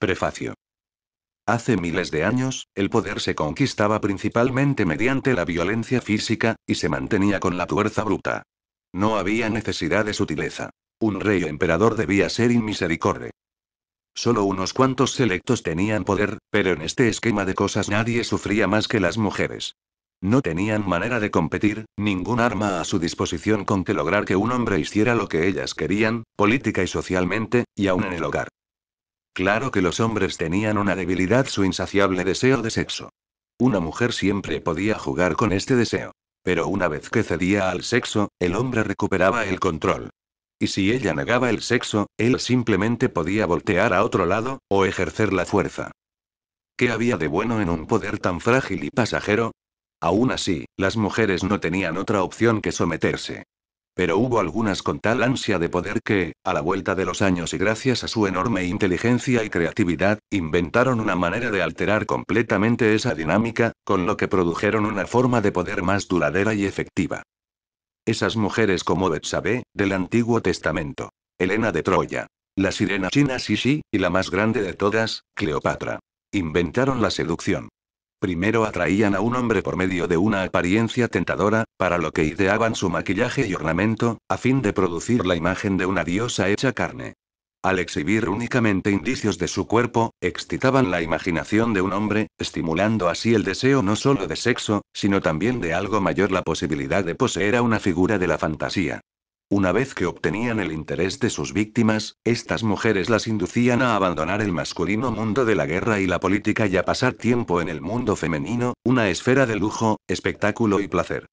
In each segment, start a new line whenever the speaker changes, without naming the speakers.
Prefacio. Hace miles de años, el poder se conquistaba principalmente mediante la violencia física, y se mantenía con la fuerza bruta. No había necesidad de sutileza. Un rey o emperador debía ser inmisericorde. Solo unos cuantos selectos tenían poder, pero en este esquema de cosas nadie sufría más que las mujeres. No tenían manera de competir, ningún arma a su disposición con que lograr que un hombre hiciera lo que ellas querían, política y socialmente, y aún en el hogar. Claro que los hombres tenían una debilidad su insaciable deseo de sexo. Una mujer siempre podía jugar con este deseo. Pero una vez que cedía al sexo, el hombre recuperaba el control. Y si ella negaba el sexo, él simplemente podía voltear a otro lado, o ejercer la fuerza. ¿Qué había de bueno en un poder tan frágil y pasajero? Aún así, las mujeres no tenían otra opción que someterse. Pero hubo algunas con tal ansia de poder que, a la vuelta de los años y gracias a su enorme inteligencia y creatividad, inventaron una manera de alterar completamente esa dinámica, con lo que produjeron una forma de poder más duradera y efectiva. Esas mujeres como Betsabé, del Antiguo Testamento. Elena de Troya. La sirena china Sisi, y la más grande de todas, Cleopatra. Inventaron la seducción. Primero atraían a un hombre por medio de una apariencia tentadora, para lo que ideaban su maquillaje y ornamento, a fin de producir la imagen de una diosa hecha carne. Al exhibir únicamente indicios de su cuerpo, excitaban la imaginación de un hombre, estimulando así el deseo no solo de sexo, sino también de algo mayor la posibilidad de poseer a una figura de la fantasía. Una vez que obtenían el interés de sus víctimas, estas mujeres las inducían a abandonar el masculino mundo de la guerra y la política y a pasar tiempo en el mundo femenino, una esfera de lujo, espectáculo y placer.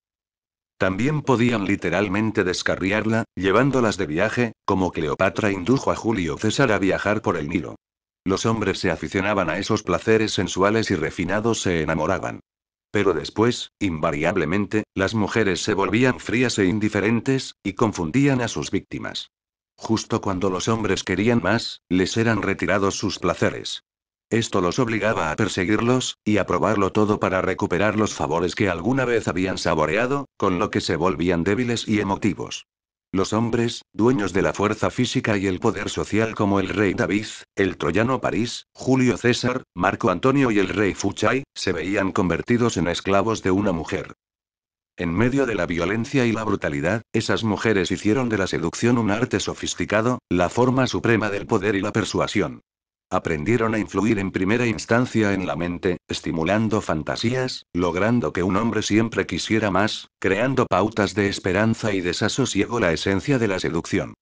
También podían literalmente descarriarla, llevándolas de viaje, como Cleopatra indujo a Julio César a viajar por el Nilo. Los hombres se aficionaban a esos placeres sensuales y refinados se enamoraban pero después, invariablemente, las mujeres se volvían frías e indiferentes, y confundían a sus víctimas. Justo cuando los hombres querían más, les eran retirados sus placeres. Esto los obligaba a perseguirlos, y a probarlo todo para recuperar los favores que alguna vez habían saboreado, con lo que se volvían débiles y emotivos. Los hombres, dueños de la fuerza física y el poder social como el rey David, el troyano París, Julio César, Marco Antonio y el rey Fuchai, se veían convertidos en esclavos de una mujer. En medio de la violencia y la brutalidad, esas mujeres hicieron de la seducción un arte sofisticado, la forma suprema del poder y la persuasión. Aprendieron a influir en primera instancia en la mente, estimulando fantasías, logrando que un hombre siempre quisiera más, creando pautas de esperanza y desasosiego la esencia de la seducción.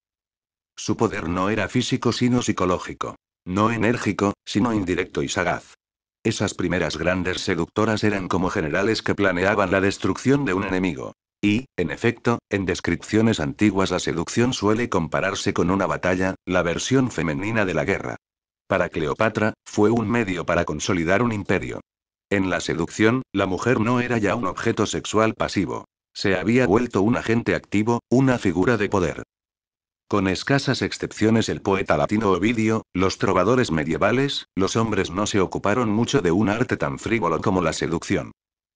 Su poder no era físico sino psicológico. No enérgico, sino indirecto y sagaz. Esas primeras grandes seductoras eran como generales que planeaban la destrucción de un enemigo. Y, en efecto, en descripciones antiguas la seducción suele compararse con una batalla, la versión femenina de la guerra. Para Cleopatra, fue un medio para consolidar un imperio. En la seducción, la mujer no era ya un objeto sexual pasivo. Se había vuelto un agente activo, una figura de poder. Con escasas excepciones el poeta latino Ovidio, los trovadores medievales, los hombres no se ocuparon mucho de un arte tan frívolo como la seducción.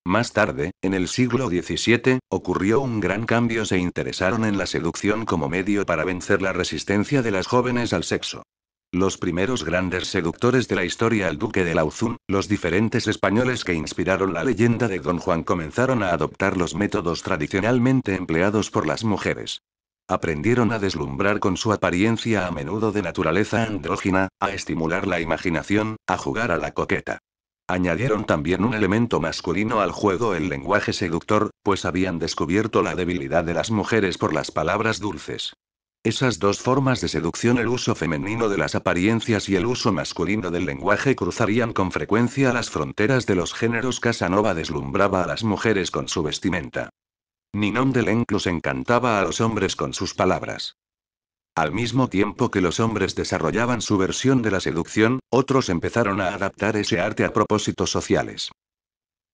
Más tarde, en el siglo XVII, ocurrió un gran cambio. Se interesaron en la seducción como medio para vencer la resistencia de las jóvenes al sexo. Los primeros grandes seductores de la historia el duque de Lauzun, los diferentes españoles que inspiraron la leyenda de Don Juan comenzaron a adoptar los métodos tradicionalmente empleados por las mujeres. Aprendieron a deslumbrar con su apariencia a menudo de naturaleza andrógina, a estimular la imaginación, a jugar a la coqueta. Añadieron también un elemento masculino al juego, el lenguaje seductor, pues habían descubierto la debilidad de las mujeres por las palabras dulces. Esas dos formas de seducción, el uso femenino de las apariencias y el uso masculino del lenguaje, cruzarían con frecuencia las fronteras de los géneros. Casanova deslumbraba a las mujeres con su vestimenta. Ninon de Lenclos encantaba a los hombres con sus palabras. Al mismo tiempo que los hombres desarrollaban su versión de la seducción, otros empezaron a adaptar ese arte a propósitos sociales.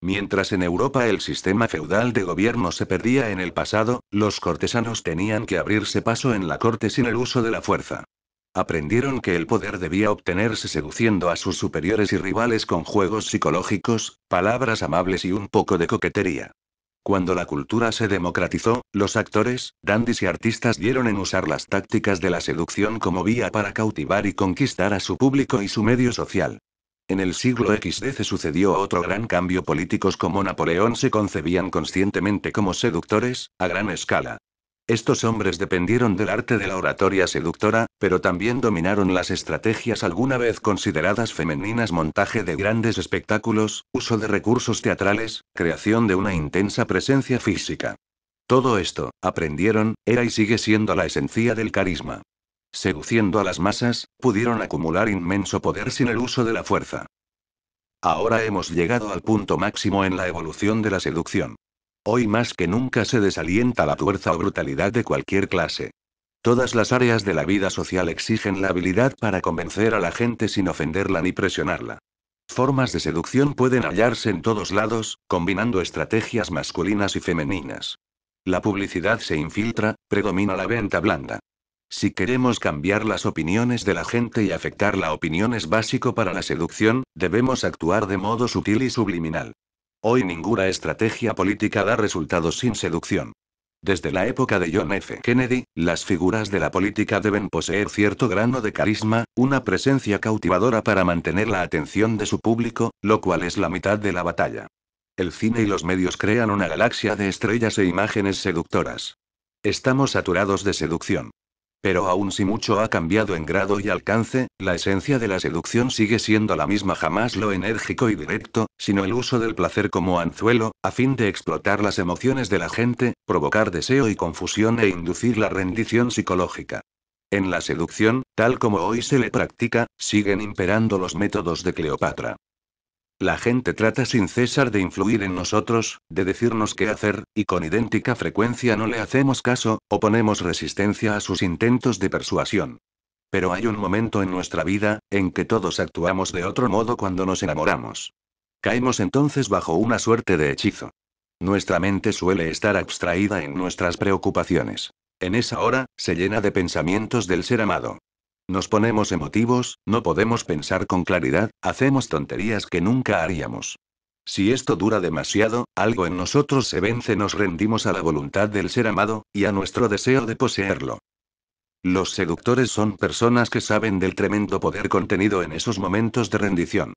Mientras en Europa el sistema feudal de gobierno se perdía en el pasado, los cortesanos tenían que abrirse paso en la corte sin el uso de la fuerza. Aprendieron que el poder debía obtenerse seduciendo a sus superiores y rivales con juegos psicológicos, palabras amables y un poco de coquetería. Cuando la cultura se democratizó, los actores, dandis y artistas dieron en usar las tácticas de la seducción como vía para cautivar y conquistar a su público y su medio social. En el siglo XIX sucedió otro gran cambio. Políticos como Napoleón se concebían conscientemente como seductores, a gran escala. Estos hombres dependieron del arte de la oratoria seductora, pero también dominaron las estrategias alguna vez consideradas femeninas, montaje de grandes espectáculos, uso de recursos teatrales, creación de una intensa presencia física. Todo esto, aprendieron, era y sigue siendo la esencia del carisma seduciendo a las masas, pudieron acumular inmenso poder sin el uso de la fuerza. Ahora hemos llegado al punto máximo en la evolución de la seducción. Hoy más que nunca se desalienta la fuerza o brutalidad de cualquier clase. Todas las áreas de la vida social exigen la habilidad para convencer a la gente sin ofenderla ni presionarla. Formas de seducción pueden hallarse en todos lados, combinando estrategias masculinas y femeninas. La publicidad se infiltra, predomina la venta blanda. Si queremos cambiar las opiniones de la gente y afectar la opinión es básico para la seducción, debemos actuar de modo sutil y subliminal. Hoy ninguna estrategia política da resultados sin seducción. Desde la época de John F. Kennedy, las figuras de la política deben poseer cierto grano de carisma, una presencia cautivadora para mantener la atención de su público, lo cual es la mitad de la batalla. El cine y los medios crean una galaxia de estrellas e imágenes seductoras. Estamos saturados de seducción. Pero aun si mucho ha cambiado en grado y alcance, la esencia de la seducción sigue siendo la misma jamás lo enérgico y directo, sino el uso del placer como anzuelo, a fin de explotar las emociones de la gente, provocar deseo y confusión e inducir la rendición psicológica. En la seducción, tal como hoy se le practica, siguen imperando los métodos de Cleopatra. La gente trata sin cesar de influir en nosotros, de decirnos qué hacer, y con idéntica frecuencia no le hacemos caso, o ponemos resistencia a sus intentos de persuasión. Pero hay un momento en nuestra vida, en que todos actuamos de otro modo cuando nos enamoramos. Caemos entonces bajo una suerte de hechizo. Nuestra mente suele estar abstraída en nuestras preocupaciones. En esa hora, se llena de pensamientos del ser amado. Nos ponemos emotivos, no podemos pensar con claridad, hacemos tonterías que nunca haríamos. Si esto dura demasiado, algo en nosotros se vence, nos rendimos a la voluntad del ser amado, y a nuestro deseo de poseerlo. Los seductores son personas que saben del tremendo poder contenido en esos momentos de rendición.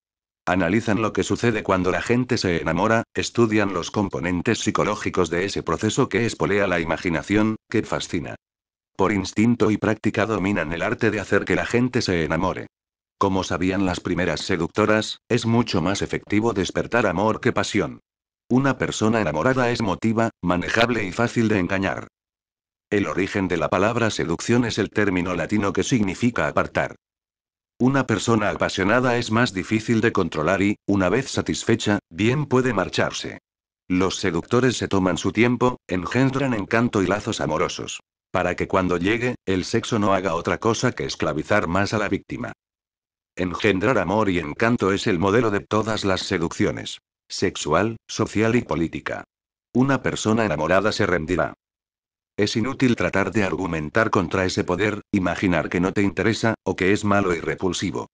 Analizan lo que sucede cuando la gente se enamora, estudian los componentes psicológicos de ese proceso que espolea la imaginación, que fascina, por instinto y práctica dominan el arte de hacer que la gente se enamore. Como sabían las primeras seductoras, es mucho más efectivo despertar amor que pasión. Una persona enamorada es motiva, manejable y fácil de engañar. El origen de la palabra seducción es el término latino que significa apartar. Una persona apasionada es más difícil de controlar y, una vez satisfecha, bien puede marcharse. Los seductores se toman su tiempo, engendran encanto y lazos amorosos. Para que cuando llegue, el sexo no haga otra cosa que esclavizar más a la víctima. Engendrar amor y encanto es el modelo de todas las seducciones. Sexual, social y política. Una persona enamorada se rendirá. Es inútil tratar de argumentar contra ese poder, imaginar que no te interesa, o que es malo y repulsivo.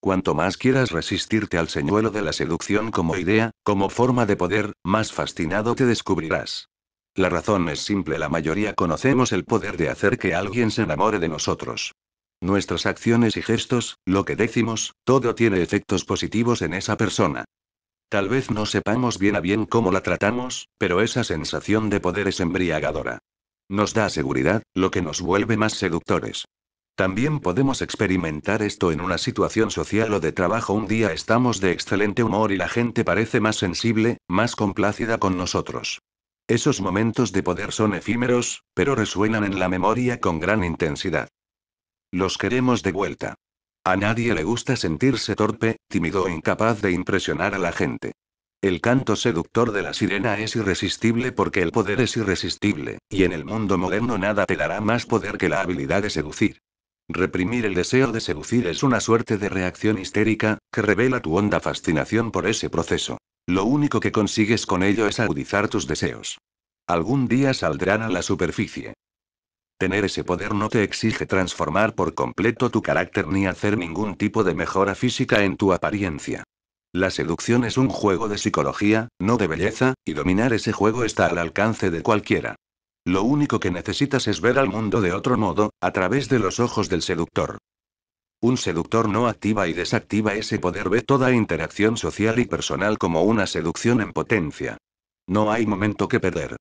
Cuanto más quieras resistirte al señuelo de la seducción como idea, como forma de poder, más fascinado te descubrirás. La razón es simple, la mayoría conocemos el poder de hacer que alguien se enamore de nosotros. Nuestras acciones y gestos, lo que decimos, todo tiene efectos positivos en esa persona. Tal vez no sepamos bien a bien cómo la tratamos, pero esa sensación de poder es embriagadora. Nos da seguridad, lo que nos vuelve más seductores. También podemos experimentar esto en una situación social o de trabajo. Un día estamos de excelente humor y la gente parece más sensible, más complacida con nosotros. Esos momentos de poder son efímeros, pero resuenan en la memoria con gran intensidad. Los queremos de vuelta. A nadie le gusta sentirse torpe, tímido o incapaz de impresionar a la gente. El canto seductor de la sirena es irresistible porque el poder es irresistible, y en el mundo moderno nada te dará más poder que la habilidad de seducir. Reprimir el deseo de seducir es una suerte de reacción histérica, que revela tu honda fascinación por ese proceso. Lo único que consigues con ello es agudizar tus deseos. Algún día saldrán a la superficie. Tener ese poder no te exige transformar por completo tu carácter ni hacer ningún tipo de mejora física en tu apariencia. La seducción es un juego de psicología, no de belleza, y dominar ese juego está al alcance de cualquiera. Lo único que necesitas es ver al mundo de otro modo, a través de los ojos del seductor. Un seductor no activa y desactiva ese poder, ve toda interacción social y personal como una seducción en potencia. No hay momento que perder.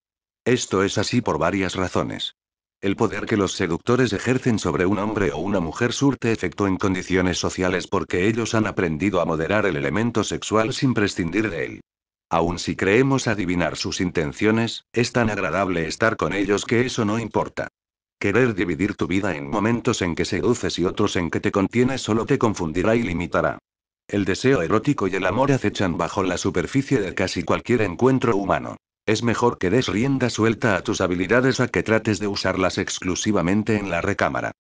Esto es así por varias razones. El poder que los seductores ejercen sobre un hombre o una mujer surte efecto en condiciones sociales porque ellos han aprendido a moderar el elemento sexual sin prescindir de él. Aun si creemos adivinar sus intenciones, es tan agradable estar con ellos que eso no importa. Querer dividir tu vida en momentos en que seduces y otros en que te contienes solo te confundirá y limitará. El deseo erótico y el amor acechan bajo la superficie de casi cualquier encuentro humano. Es mejor que des rienda suelta a tus habilidades a que trates de usarlas exclusivamente en la recámara.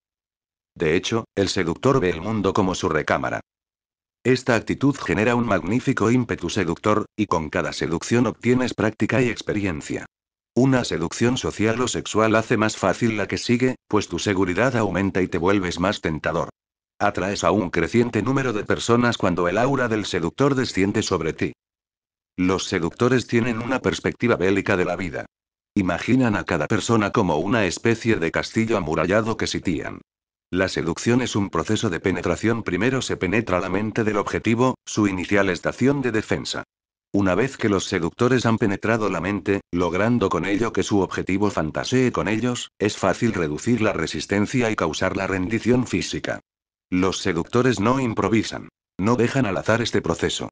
De hecho, el seductor ve el mundo como su recámara. Esta actitud genera un magnífico ímpetu seductor, y con cada seducción obtienes práctica y experiencia. Una seducción social o sexual hace más fácil la que sigue, pues tu seguridad aumenta y te vuelves más tentador. Atraes a un creciente número de personas cuando el aura del seductor desciende sobre ti. Los seductores tienen una perspectiva bélica de la vida. Imaginan a cada persona como una especie de castillo amurallado que sitían. La seducción es un proceso de penetración. Primero se penetra la mente del objetivo, su inicial estación de defensa. Una vez que los seductores han penetrado la mente, logrando con ello que su objetivo fantasee con ellos, es fácil reducir la resistencia y causar la rendición física. Los seductores no improvisan. No dejan al azar este proceso.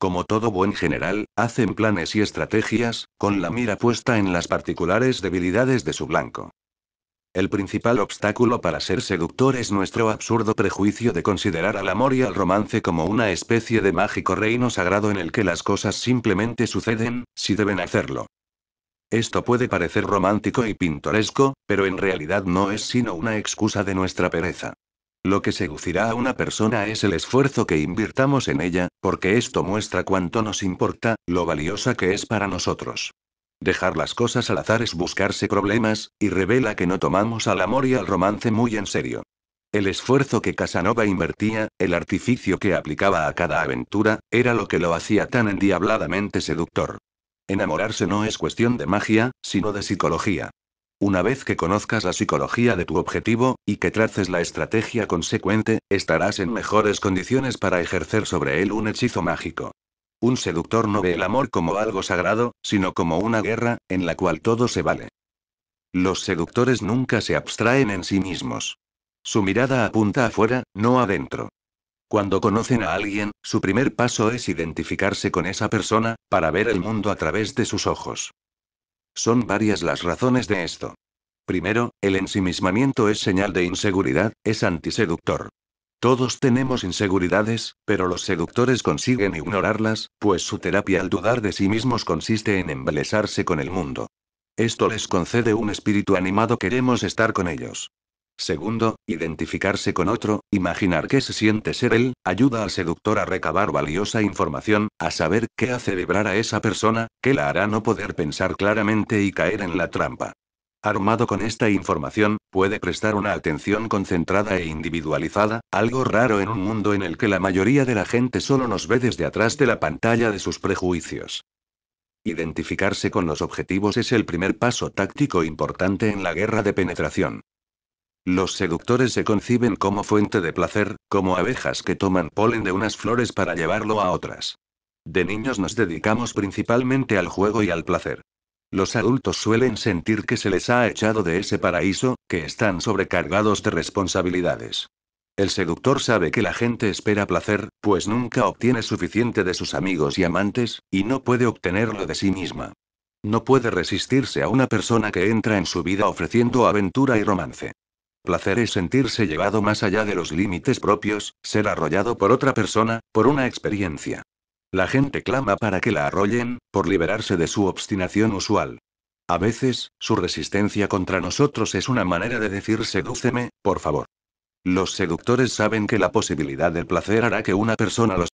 Como todo buen general, hacen planes y estrategias, con la mira puesta en las particulares debilidades de su blanco. El principal obstáculo para ser seductor es nuestro absurdo prejuicio de considerar al amor y al romance como una especie de mágico reino sagrado en el que las cosas simplemente suceden, si deben hacerlo. Esto puede parecer romántico y pintoresco, pero en realidad no es sino una excusa de nuestra pereza. Lo que seducirá a una persona es el esfuerzo que invirtamos en ella, porque esto muestra cuánto nos importa, lo valiosa que es para nosotros. Dejar las cosas al azar es buscarse problemas, y revela que no tomamos al amor y al romance muy en serio. El esfuerzo que Casanova invertía, el artificio que aplicaba a cada aventura, era lo que lo hacía tan endiabladamente seductor. Enamorarse no es cuestión de magia, sino de psicología. Una vez que conozcas la psicología de tu objetivo, y que traces la estrategia consecuente, estarás en mejores condiciones para ejercer sobre él un hechizo mágico. Un seductor no ve el amor como algo sagrado, sino como una guerra, en la cual todo se vale. Los seductores nunca se abstraen en sí mismos. Su mirada apunta afuera, no adentro. Cuando conocen a alguien, su primer paso es identificarse con esa persona, para ver el mundo a través de sus ojos. Son varias las razones de esto. Primero, el ensimismamiento es señal de inseguridad, es antiseductor. Todos tenemos inseguridades, pero los seductores consiguen ignorarlas, pues su terapia al dudar de sí mismos consiste en embelesarse con el mundo. Esto les concede un espíritu animado, queremos estar con ellos. Segundo, identificarse con otro, imaginar qué se siente ser él, ayuda al seductor a recabar valiosa información, a saber qué hace vibrar a esa persona, qué la hará no poder pensar claramente y caer en la trampa. Armado con esta información, puede prestar una atención concentrada e individualizada, algo raro en un mundo en el que la mayoría de la gente solo nos ve desde atrás de la pantalla de sus prejuicios. Identificarse con los objetivos es el primer paso táctico importante en la guerra de penetración. Los seductores se conciben como fuente de placer, como abejas que toman polen de unas flores para llevarlo a otras. De niños nos dedicamos principalmente al juego y al placer. Los adultos suelen sentir que se les ha echado de ese paraíso, que están sobrecargados de responsabilidades. El seductor sabe que la gente espera placer, pues nunca obtiene suficiente de sus amigos y amantes, y no puede obtenerlo de sí misma. No puede resistirse a una persona que entra en su vida ofreciendo aventura y romance. Placer es sentirse llevado más allá de los límites propios, ser arrollado por otra persona, por una experiencia. La gente clama para que la arrollen, por liberarse de su obstinación usual. A veces, su resistencia contra nosotros es una manera de decir sedúceme, por favor. Los seductores saben que la posibilidad del placer hará que una persona los